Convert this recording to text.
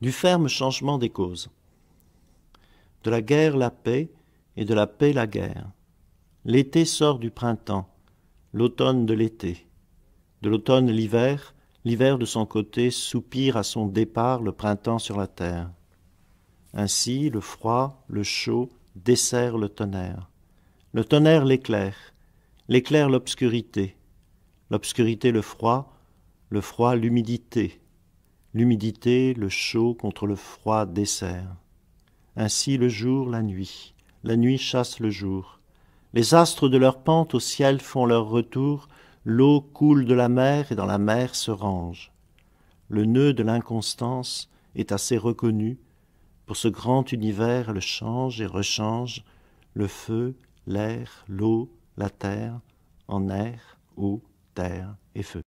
du ferme changement des causes. De la guerre la paix et de la paix la guerre. L'été sort du printemps, l'automne de l'été. De l'automne l'hiver, l'hiver de son côté soupire à son départ le printemps sur la terre. Ainsi le froid, le chaud dessert le tonnerre. Le tonnerre l'éclaire, l'éclaire l'obscurité, l'obscurité le froid, le froid l'humidité, l'humidité, le chaud contre le froid dessert. Ainsi le jour, la nuit, la nuit chasse le jour. Les astres de leur pente au ciel font leur retour, l'eau coule de la mer et dans la mer se range. Le nœud de l'inconstance est assez reconnu, pour ce grand univers le change et rechange, le feu, l'air, l'eau, la terre, en air, eau, terre et feu.